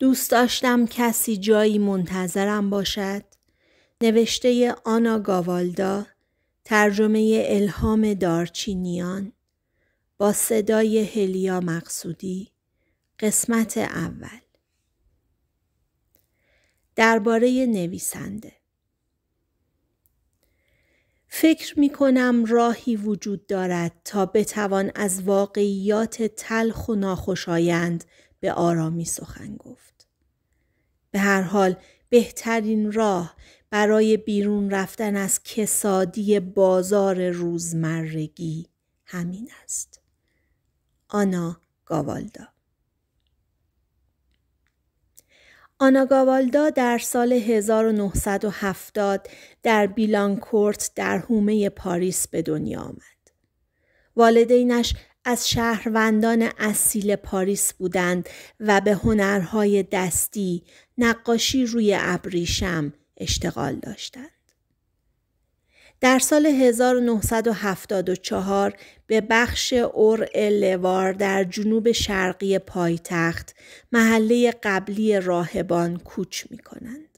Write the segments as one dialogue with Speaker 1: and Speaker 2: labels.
Speaker 1: دوست داشتم کسی جایی منتظرم باشد نوشته آنا گاوالدا ترجمه الهام دارچینیان با صدای هلیا مقصودی قسمت اول درباره نویسنده فکر می کنم راهی وجود دارد تا بتوان از واقعیات تلخ و ناخوشایند به آرامی سخن گفت. به هر حال بهترین راه برای بیرون رفتن از کسادی بازار روزمرگی همین است. آنا گاوالدا آنا گاوالدا در سال 1970 در بیلانکورت در حومه پاریس به دنیا آمد. والدینش از شهروندان اصیل پاریس بودند و به هنرهای دستی نقاشی روی ابریشم اشتغال داشتند. در سال 1974 به بخش اور لوار در جنوب شرقی پایتخت محله قبلی راهبان کوچ می کنند.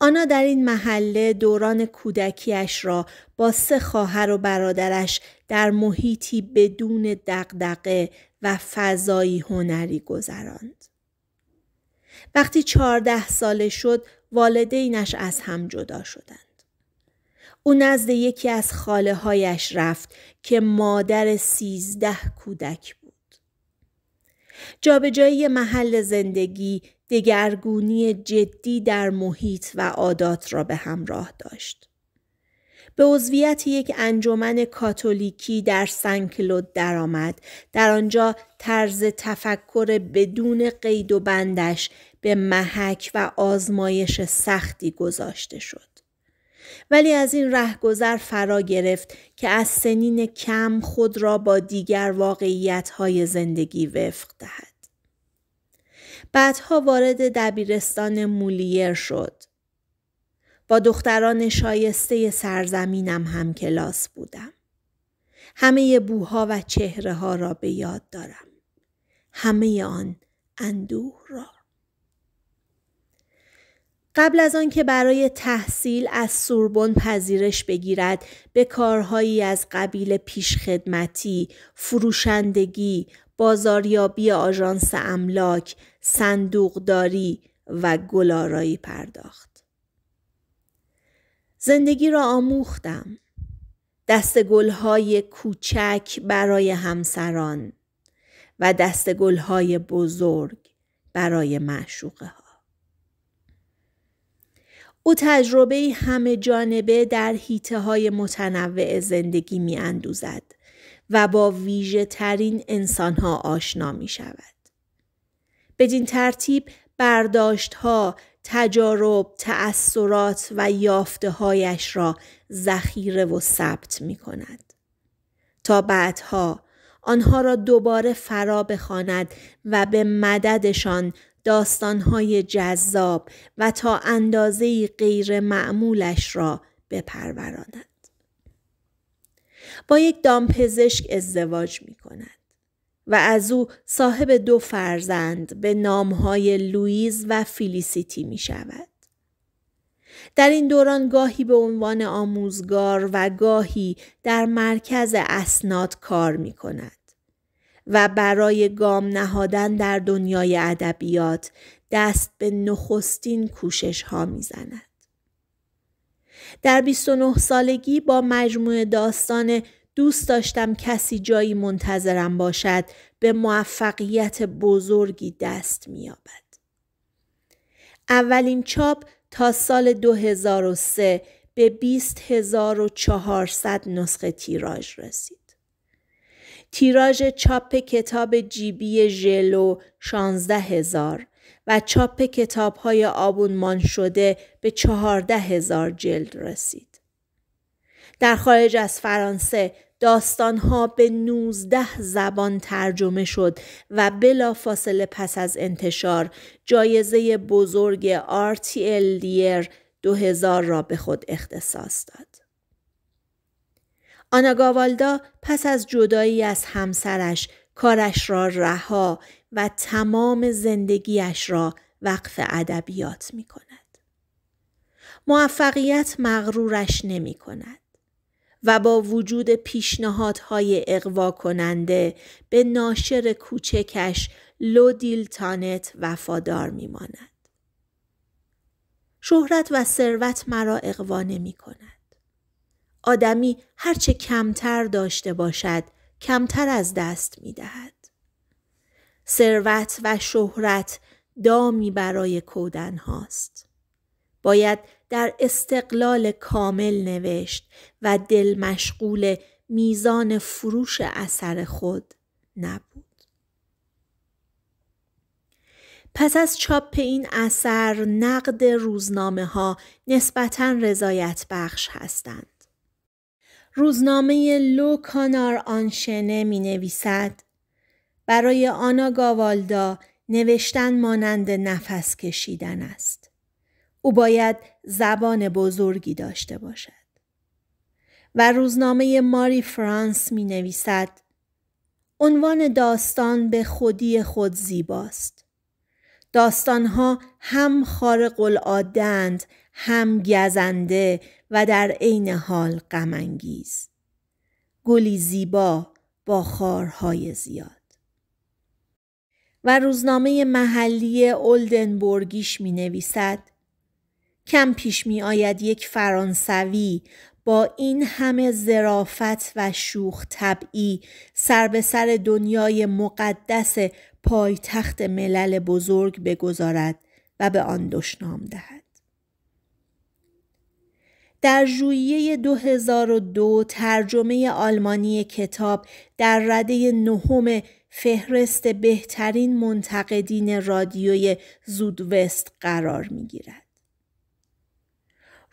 Speaker 1: آنا در این محله دوران کودکیش را با سه خواهر و برادرش در محیطی بدون دقدقه و فضایی هنری گذراند. وقتی چهارده ساله شد والدینش از هم جدا شدند. او نزد یکی از خاله هایش رفت که مادر سیزده کودک بود. جابجایی محل زندگی دگرگونی جدی در محیط و عادات را به همراه داشت. به عضویت یک انجمن کاتولیکی در سنکلود درآمد در آنجا طرز تفکر بدون قید و بندش به محک و آزمایش سختی گذاشته شد ولی از این رهگذر فرا گرفت که از سنین کم خود را با دیگر واقعیت‌های زندگی وفق دهد بعدها وارد دبیرستان مولیر شد. با دختران شایسته سرزمینم هم کلاس بودم. همه بوها و چهره ها را به یاد دارم. همه آن اندوه را. قبل از آنکه برای تحصیل از سوربون پذیرش بگیرد به کارهایی از قبیل پیشخدمتی، فروشندگی، بازاریابی آژانس املاک، صندوقداری و گلارایی پرداخت. زندگی را آموختم. دست گلهای کوچک برای همسران و دست گلهای بزرگ برای معشوقه ها. او تجربه همه جانبه در حیطه های متنوع زندگی می اندوزد و با ویژه ترین انسان ها آشنا می شود. بدین ترتیب برداشت ها، تجارب، تأثیرات و یافته هایش را ذخیره و ثبت می کند. تا بعدها آنها را دوباره فرا بخواند و به مددشان داستانهای جذاب و تا اندازه غیر معمولش را بپروراند. با یک دامپزشک ازدواج می کند. و از او صاحب دو فرزند به نامهای لوئیز و فیلیسیتی می شود. در این دوران گاهی به عنوان آموزگار و گاهی در مرکز اسناد کار می کند و برای گام نهادن در دنیای ادبیات دست به نخستین کوشش ها می زند. در 29 سالگی با مجموعه داستان دوست داشتم کسی جایی منتظرم باشد به موفقیت بزرگی دست یابد. اولین چاپ تا سال 2003 به 20400 نسخه تیراژ رسید. تیراژ چاپ کتاب جیبی ژلو 16000 و چاپ کتاب‌های آبونمان شده به 14000 جلد رسید. در خارج از فرانسه داستانها به 19 زبان ترجمه شد و بلا فاصله پس از انتشار جایزه بزرگ RTL دیر 2000 را به خود اختصاص داد. آناگاوالدا پس از جدایی از همسرش کارش را رها و تمام زندگیش را وقف ادبیات می کند. موفقیت مغرورش نمی کند. و با وجود پیشنهادهای اقوا کننده به ناشر کوچکش لودیل تانت وفادار میماند. شهرت و ثروت مرا اقوا نمی کند. آدمی هرچه کمتر داشته باشد کمتر از دست می دهد. ثروت و شهرت دامی برای کودن هاست. باید در استقلال کامل نوشت و دل مشغول میزان فروش اثر خود نبود. پس از چاپ این اثر نقد روزنامه ها نسبتا رضایت بخش هستند. روزنامه لو کانار آنشنه می نویسد برای آنا گاوالدا نوشتن مانند نفس کشیدن است. او باید زبان بزرگی داشته باشد. و روزنامه ماری فرانس می نویسد عنوان داستان به خودی خود زیباست. داستانها هم خارق العادند هم گزنده و در عین حال غمانگیز گلی زیبا با خارهای زیاد و روزنامه محلی اولدنبورگیش می نویسد کم پیش می آید یک فرانسوی با این همه زرافت و شوخ طبعی سر به سر دنیای مقدس پایتخت ملل بزرگ بگذارد و به آن دشنام دهد. در ژوئیه 2002 ترجمه آلمانی کتاب در رده نهم فهرست بهترین منتقدین رادیوی زودوست قرار می گیرد.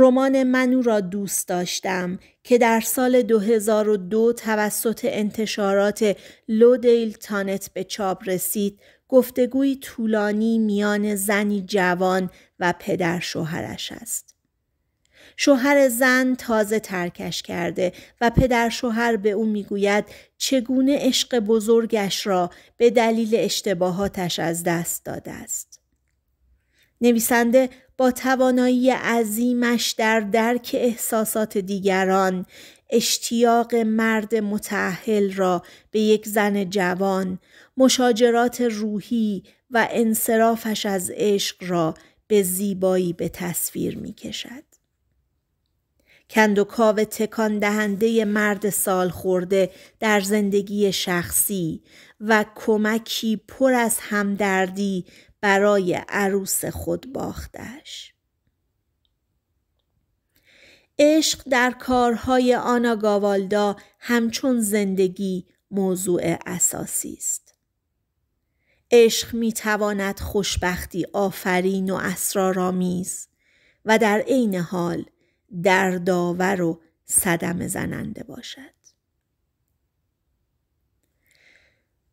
Speaker 1: رمان منو را دوست داشتم که در سال 2002 توسط انتشارات لودیل تانت به چاپ رسید گفتگوی طولانی میان زنی جوان و پدر شوهرش است. شوهر زن تازه ترکش کرده و پدر شوهر به او میگوید چگونه عشق بزرگش را به دلیل اشتباهاتش از دست داده است. نویسنده با توانایی عظیمش در درک احساسات دیگران اشتیاق مرد متعهل را به یک زن جوان مشاجرات روحی و انصرافش از عشق را به زیبایی به تصویر می کشد. کندوکاو تکان دهنده مرد سال خورده در زندگی شخصی و کمکی پر از همدردی برای عروس خود باختش. عشق در کارهای آنا گاوالدا همچون زندگی موضوع اساسی است. عشق می تواند خوشبختی آفرین و اسرارآمیز و در عین حال دردآور و صدم زننده باشد.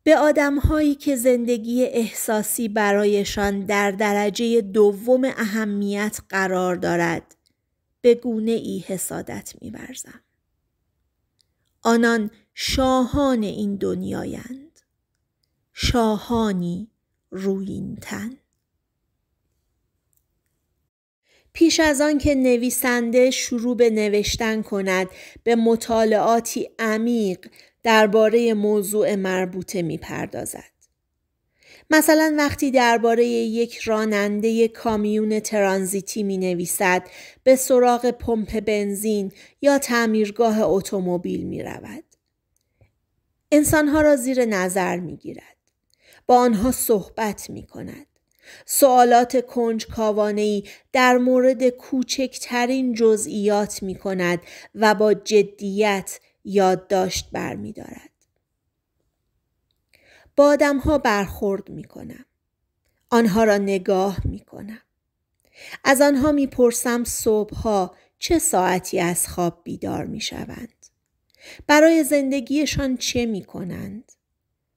Speaker 1: به آدمهایی که زندگی احساسی برایشان در درجه دوم اهمیت قرار دارد به گونه ای حسادت میورزم. آنان شاهان این دنیایند. شاهانی رویین تن. پیش از آن که نویسنده شروع به نوشتن کند به مطالعاتی عمیق درباره موضوع مربوطه می پردازد. مثلا وقتی درباره یک راننده کامیون ترانزیتی می نویسد به سراغ پمپ بنزین یا تعمیرگاه اتومبیل می رود. انسانها را زیر نظر می گیرد. با آنها صحبت می کند. سوالات ای در مورد کوچکترین جزئیات می کند و با جدیت یادداشت برمیدارد. با آدم ها برخورد می کنم. آنها را نگاه می کنم. از آنها میپرسم صبحها چه ساعتی از خواب بیدار می شوند. برای زندگیشان چه می کنند؟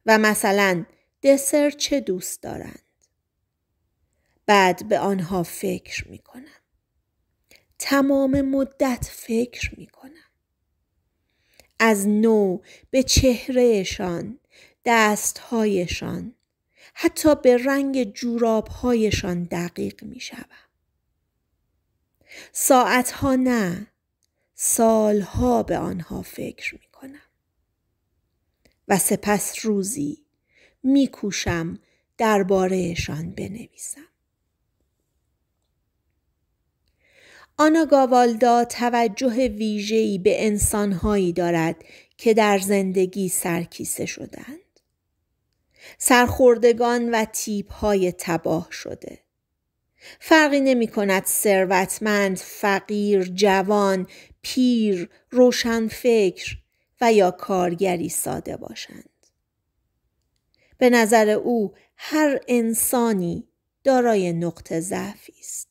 Speaker 1: و مثلا دسر چه دوست دارند؟ بعد به آنها فکر می کنم. تمام مدت فکر می کنم. از نو به چهرهشان، دستهایشان، حتی به رنگ جورابهایشان دقیق می شوم. ساعتها نه، سالها به آنها فکر می کنم. و سپس روزی میکوشم دربارهشان بنویسم. آنا گاوالدا توجه ویژه‌ای به انسانهایی دارد که در زندگی سرکیسه شدند. سرخوردگان و تیپهای تباه شده. فرقی نمی کند ثروتمند، فقیر، جوان، پیر، روشنفکر و یا کارگری ساده باشند. به نظر او هر انسانی دارای نقطه ضعفی است.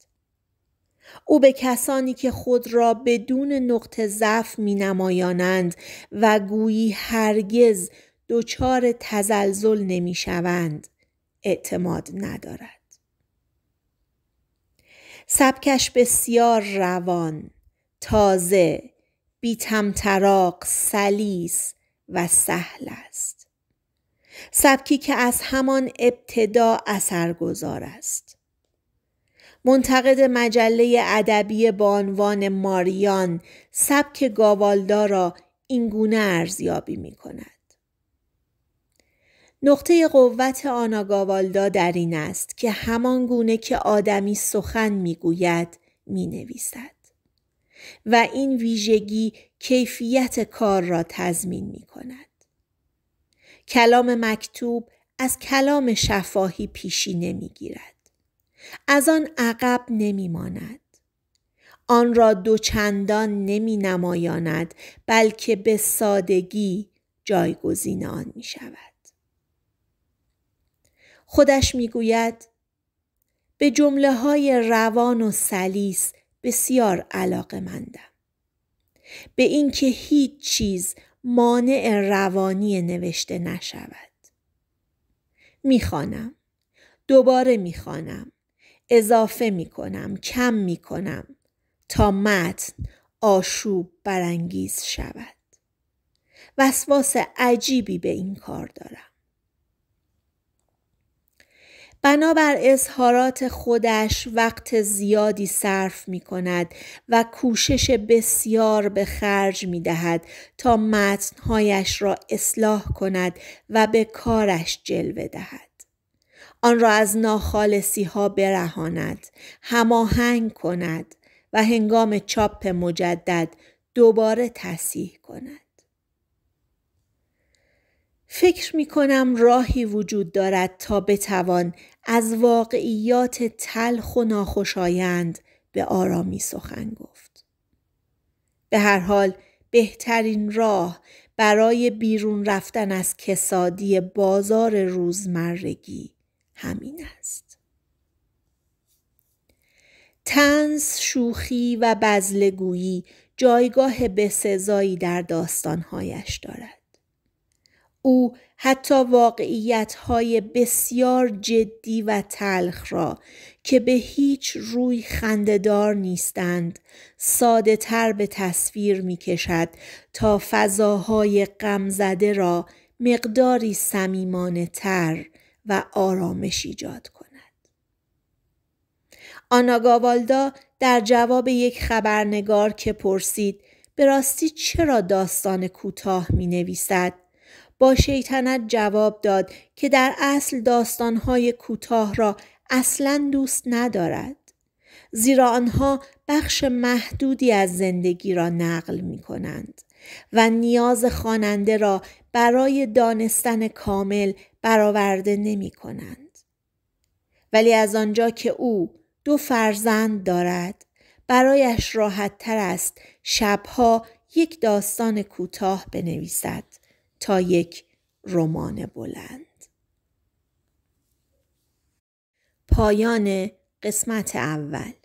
Speaker 1: او به کسانی که خود را بدون نقطه ضعف می نمایانند و گویی هرگز دچار تزلزل نمی شوند اعتماد ندارد. سبکش بسیار روان، تازه، تمتراق، سلیس و سهل است. سبکی که از همان ابتدا اثرگذار است. منتقد مجله ادبی با عنوان ماریان سبک گاوالدا را اینگونه ارزیابی می کند. نقطه قوت آنا گاوالدا در این است که همان گونه که آدمی سخن میگوید می نویسد و این ویژگی کیفیت کار را تضمین می کند. کلام مکتوب از کلام شفاهی پیشی نمیگیرد از آن عقب نمی ماند. آن را دوچندان نمی نمایاند بلکه به سادگی جایگزین آن می شود. خودش می گوید به جمله های روان و سلیس بسیار علاقه مندم. به اینکه هیچ چیز مانع روانی نوشته نشود. میخوانم. دوباره میخوانم. اضافه می کنم کم می کنم تا متن آشوب برانگیز شود وسواس عجیبی به این کار دارم بنابر اظهارات خودش وقت زیادی صرف می کند و کوشش بسیار به خرج می دهد تا متنهایش را اصلاح کند و به کارش جلوه دهد. آن را از ناخالصی ها برهاند هماهنگ کند و هنگام چاپ مجدد دوباره تصیح کند فکر می کنم راهی وجود دارد تا بتوان از واقعیات تلخ و ناخوشایند به آرامی سخن گفت. به هر حال بهترین راه برای بیرون رفتن از کسادی بازار روزمرگی همین است تنز شوخی و بزلگویی جایگاه بسزایی در داستانهایش دارد او حتی واقعیت بسیار جدی و تلخ را که به هیچ روی خندهدار نیستند ساده تر به تصویر می کشد تا فضاهای غمزده را مقداری سمیمانه تر و آرامش ایجاد کند. آناگاوالدا در جواب یک خبرنگار که پرسید به راستی چرا داستان کوتاه می نویسد؟ با شیطنت جواب داد که در اصل داستانهای کوتاه را اصلا دوست ندارد. زیرا آنها بخش محدودی از زندگی را نقل می کنند و نیاز خواننده را برای دانستن کامل برآورده نمی کنند. ولی از آنجا که او دو فرزند دارد برایش راحت تر است شبها یک داستان کوتاه بنویسد تا یک رمان بلند. پایان قسمت اول